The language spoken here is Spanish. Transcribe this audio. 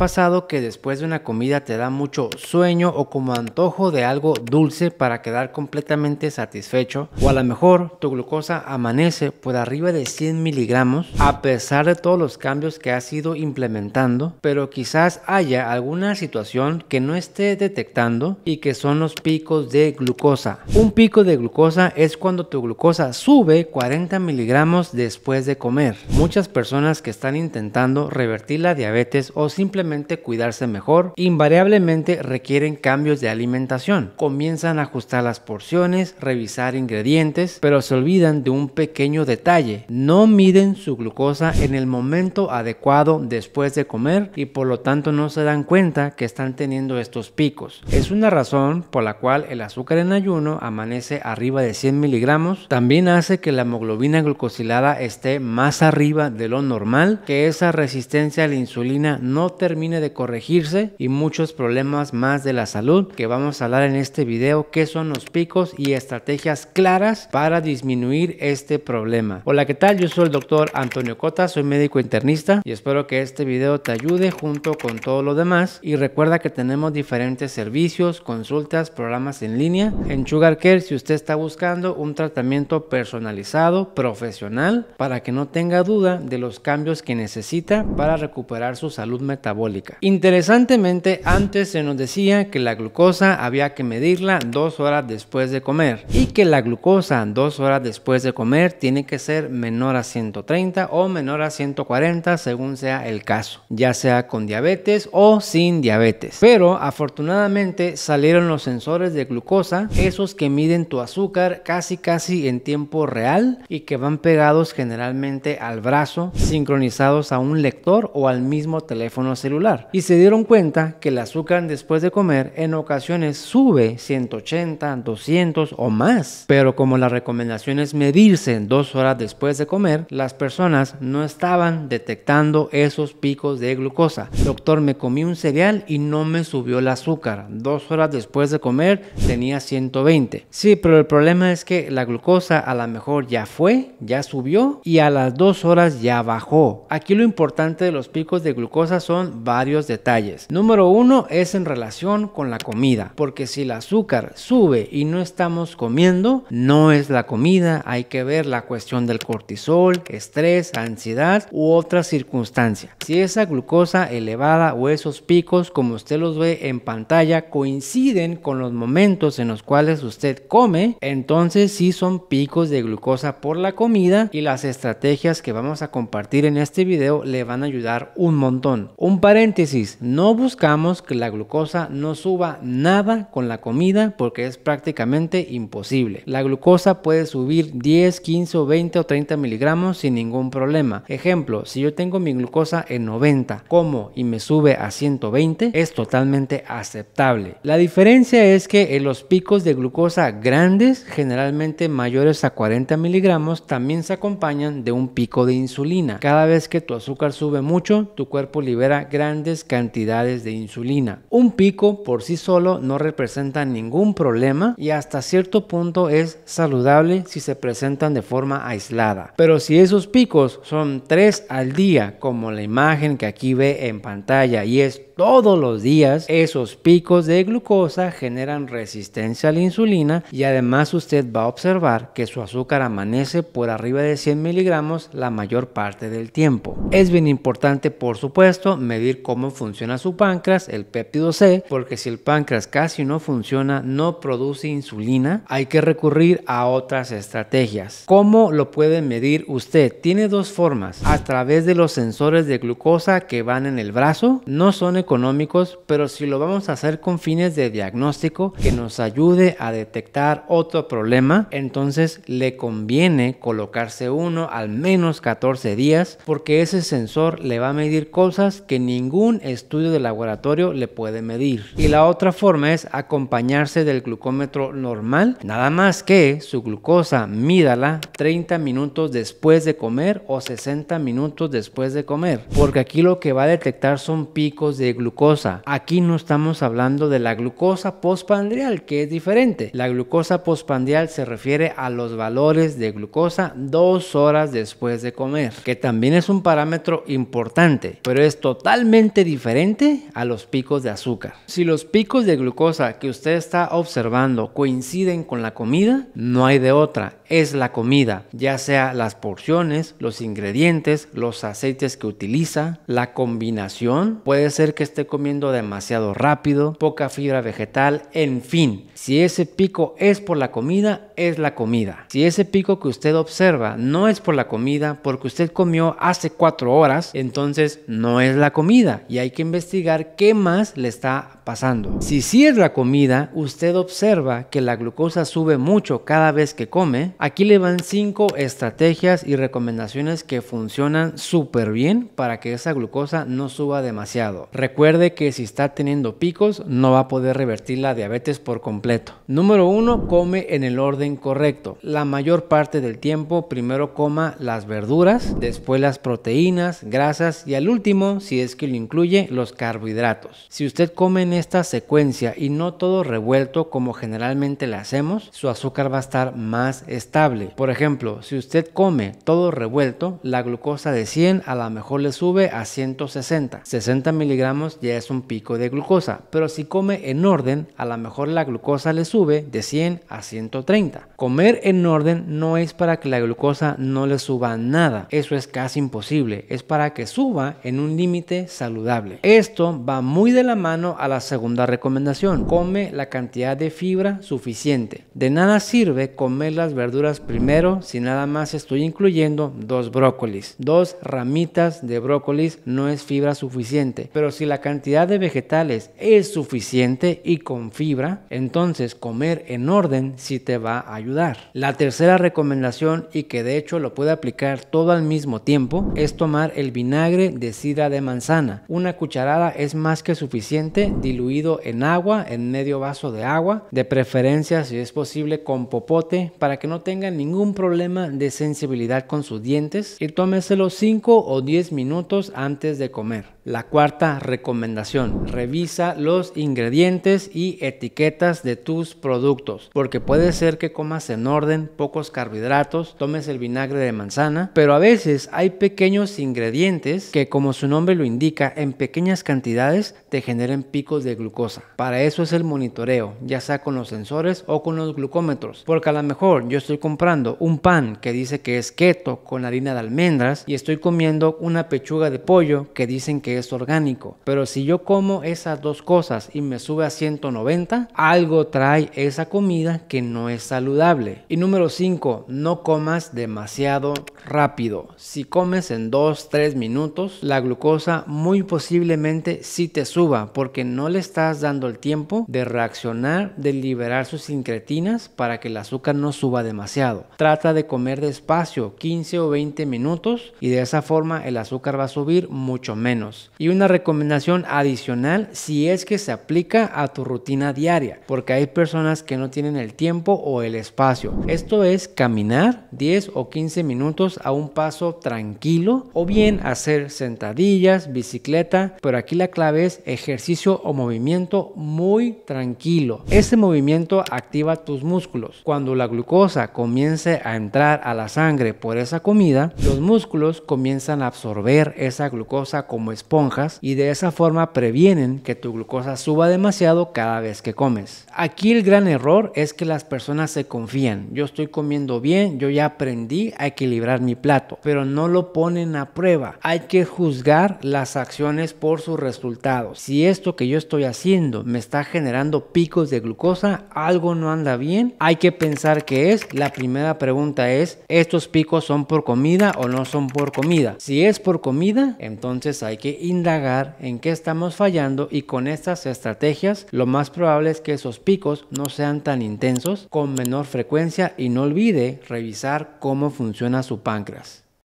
pasado que después de una comida te da mucho sueño o como antojo de algo dulce para quedar completamente satisfecho? O a lo mejor tu glucosa amanece por arriba de 100 miligramos a pesar de todos los cambios que has ido implementando, pero quizás haya alguna situación que no esté detectando y que son los picos de glucosa. Un pico de glucosa es cuando tu glucosa sube 40 miligramos después de comer. Muchas personas que están intentando revertir la diabetes o simplemente cuidarse mejor, invariablemente requieren cambios de alimentación. Comienzan a ajustar las porciones, revisar ingredientes, pero se olvidan de un pequeño detalle. No miden su glucosa en el momento adecuado después de comer y por lo tanto no se dan cuenta que están teniendo estos picos. Es una razón por la cual el azúcar en ayuno amanece arriba de 100 miligramos. También hace que la hemoglobina glucosilada esté más arriba de lo normal, que esa resistencia a la insulina no termina de corregirse y muchos problemas más de la salud que vamos a hablar en este video, que son los picos y estrategias claras para disminuir este problema. Hola, ¿qué tal? Yo soy el doctor Antonio Cota, soy médico internista y espero que este video te ayude junto con todo lo demás y recuerda que tenemos diferentes servicios, consultas, programas en línea. En Sugar Care, si usted está buscando un tratamiento personalizado, profesional, para que no tenga duda de los cambios que necesita para recuperar su salud metabólica Interesantemente, antes se nos decía que la glucosa había que medirla dos horas después de comer y que la glucosa dos horas después de comer tiene que ser menor a 130 o menor a 140 según sea el caso, ya sea con diabetes o sin diabetes. Pero afortunadamente salieron los sensores de glucosa, esos que miden tu azúcar casi casi en tiempo real y que van pegados generalmente al brazo, sincronizados a un lector o al mismo teléfono celular y se dieron cuenta que el azúcar después de comer en ocasiones sube 180, 200 o más. Pero como la recomendación es medirse dos horas después de comer, las personas no estaban detectando esos picos de glucosa. Doctor, me comí un cereal y no me subió el azúcar. Dos horas después de comer tenía 120. Sí, pero el problema es que la glucosa a lo mejor ya fue, ya subió y a las dos horas ya bajó. Aquí lo importante de los picos de glucosa son varios detalles. Número uno es en relación con la comida, porque si el azúcar sube y no estamos comiendo, no es la comida, hay que ver la cuestión del cortisol, estrés, ansiedad u otra circunstancia. Si esa glucosa elevada o esos picos, como usted los ve en pantalla, coinciden con los momentos en los cuales usted come, entonces sí son picos de glucosa por la comida y las estrategias que vamos a compartir en este video le van a ayudar un montón. Un paréntesis, no buscamos que la glucosa no suba nada con la comida porque es prácticamente imposible. La glucosa puede subir 10, 15 20 o 30 miligramos sin ningún problema. Ejemplo, si yo tengo mi glucosa en 90, como y me sube a 120, es totalmente aceptable. La diferencia es que en los picos de glucosa grandes, generalmente mayores a 40 miligramos, también se acompañan de un pico de insulina. Cada vez que tu azúcar sube mucho, tu cuerpo libera grandes cantidades de insulina. Un pico por sí solo no representa ningún problema y hasta cierto punto es saludable si se presentan de forma aislada. Pero si esos picos son 3 al día, como la imagen que aquí ve en pantalla, y es todos los días, esos picos de glucosa generan resistencia a la insulina y además usted va a observar que su azúcar amanece por arriba de 100 miligramos la mayor parte del tiempo. Es bien importante, por supuesto, medir cómo funciona su páncreas, el péptido C, porque si el páncreas casi no funciona, no produce insulina, hay que recurrir a otras estrategias. ¿Cómo lo puede medir usted? Tiene dos formas, a través de los sensores de glucosa que van en el brazo, no son económicos, pero si lo vamos a hacer con fines de diagnóstico que nos ayude a detectar otro problema, entonces le conviene colocarse uno al menos 14 días porque ese sensor le va a medir cosas que ningún estudio de laboratorio le puede medir. Y la otra forma es acompañarse del glucómetro normal, nada más que su glucosa mídala 30 minutos después de comer o 60 minutos después de comer, porque aquí lo que va a detectar son picos de glucosa. Aquí no estamos hablando de la glucosa postpandrial, que es diferente. La glucosa postpandrial se refiere a los valores de glucosa dos horas después de comer, que también es un parámetro importante, pero es totalmente diferente a los picos de azúcar. Si los picos de glucosa que usted está observando coinciden con la comida, no hay de otra es la comida, ya sea las porciones, los ingredientes, los aceites que utiliza, la combinación, puede ser que esté comiendo demasiado rápido, poca fibra vegetal, en fin, si ese pico es por la comida, es la comida. Si ese pico que usted observa no es por la comida, porque usted comió hace cuatro horas, entonces no es la comida y hay que investigar qué más le está pasando. Si sí es la comida, usted observa que la glucosa sube mucho cada vez que come. Aquí le van 5 estrategias y recomendaciones que funcionan súper bien para que esa glucosa no suba demasiado. Recuerde que si está teniendo picos, no va a poder revertir la diabetes por completo. Número 1, come en el orden correcto. La mayor parte del tiempo, primero coma las verduras, después las proteínas, grasas y al último, si es que lo incluye, los carbohidratos. Si usted come en esta secuencia y no todo revuelto como generalmente le hacemos, su azúcar va a estar más estable. Por ejemplo, si usted come todo revuelto, la glucosa de 100 a lo mejor le sube a 160. 60 miligramos ya es un pico de glucosa, pero si come en orden, a lo mejor la glucosa le sube de 100 a 130. Comer en orden no es para que la glucosa no le suba nada, eso es casi imposible, es para que suba en un límite saludable. Esto va muy de la mano a la segunda recomendación, come la cantidad de fibra suficiente. De nada sirve comer las verduras primero si nada más estoy incluyendo dos brócolis. Dos ramitas de brócolis no es fibra suficiente, pero si la cantidad de vegetales es suficiente y con fibra, entonces comer en orden sí te va a ayudar. La tercera recomendación y que de hecho lo puede aplicar todo al mismo tiempo es tomar el vinagre de sidra de manzana. Una cucharada es más que suficiente diluido en agua, en medio vaso de agua, de preferencia si es posible con popote para que no tenga ningún problema de sensibilidad con sus dientes y tómeselo 5 o 10 minutos antes de comer. La cuarta recomendación, revisa los ingredientes y etiquetas de tus productos, porque puede ser que comas en orden, pocos carbohidratos, tomes el vinagre de manzana, pero a veces hay pequeños ingredientes que como su nombre lo indica, en pequeñas cantidades te generen picos de glucosa. Para eso es el monitoreo, ya sea con los sensores o con los glucómetros, porque a lo mejor yo estoy comprando un pan que dice que es keto con harina de almendras y estoy comiendo una pechuga de pollo que dicen que es orgánico, pero si yo como esas dos cosas y me sube a 190, algo trae esa comida que no es saludable. Y número 5, no comas demasiado rápido. Si comes en 2-3 minutos, la glucosa muy posiblemente sí te suba porque no le estás dando el tiempo de reaccionar, de liberar sus incretinas para que el azúcar no suba demasiado. Trata de comer despacio, 15 o 20 minutos, y de esa forma el azúcar va a subir mucho menos. Y una recomendación adicional si es que se aplica a tu rutina diaria, porque hay personas que no tienen el tiempo o el espacio. Esto es caminar 10 o 15 minutos a un paso tranquilo o bien hacer sentadillas, bicicleta, pero aquí la clave es ejercicio o movimiento muy tranquilo. Ese movimiento activa tus músculos. Cuando la glucosa comience a entrar a la sangre por esa comida, los músculos comienzan a absorber esa glucosa como esponjas y de esa forma previenen que tu glucosa suba demasiado cada vez que comes. Aquí el gran error es que las personas se confían. Yo estoy comiendo bien, yo ya aprendí a equilibrar mi plato, pero no lo ponen a prueba. Hay que juzgar las acciones por sus resultados. Si esto que yo estoy estoy haciendo? ¿Me está generando picos de glucosa? ¿Algo no anda bien? Hay que pensar qué es. La primera pregunta es, ¿estos picos son por comida o no son por comida? Si es por comida, entonces hay que indagar en qué estamos fallando y con estas estrategias lo más probable es que esos picos no sean tan intensos, con menor frecuencia y no olvide revisar cómo funciona su páncreas.